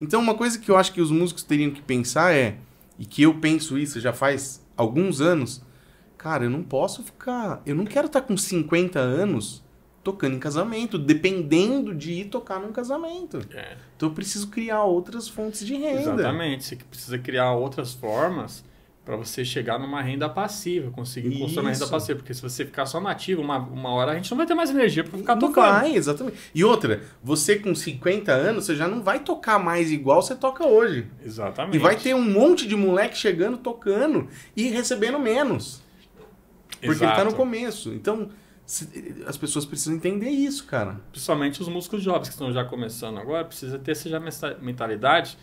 Então, uma coisa que eu acho que os músicos teriam que pensar é, e que eu penso isso já faz alguns anos, cara, eu não posso ficar. Eu não quero estar tá com 50 anos tocando em casamento, dependendo de ir tocar num casamento. É. Então eu preciso criar outras fontes de renda. Exatamente, você precisa criar outras formas para você chegar numa renda passiva, conseguir Isso. construir uma renda passiva. Porque se você ficar só nativo, uma, uma hora a gente não vai ter mais energia para ficar não tocando. Vai, exatamente. E outra, você com 50 anos, você já não vai tocar mais igual você toca hoje. Exatamente. E vai ter um monte de moleque chegando, tocando e recebendo menos. Porque Exato. ele tá no começo. Então, as pessoas precisam entender isso, cara. Principalmente os músicos jovens que estão já começando agora, precisa ter essa mentalidade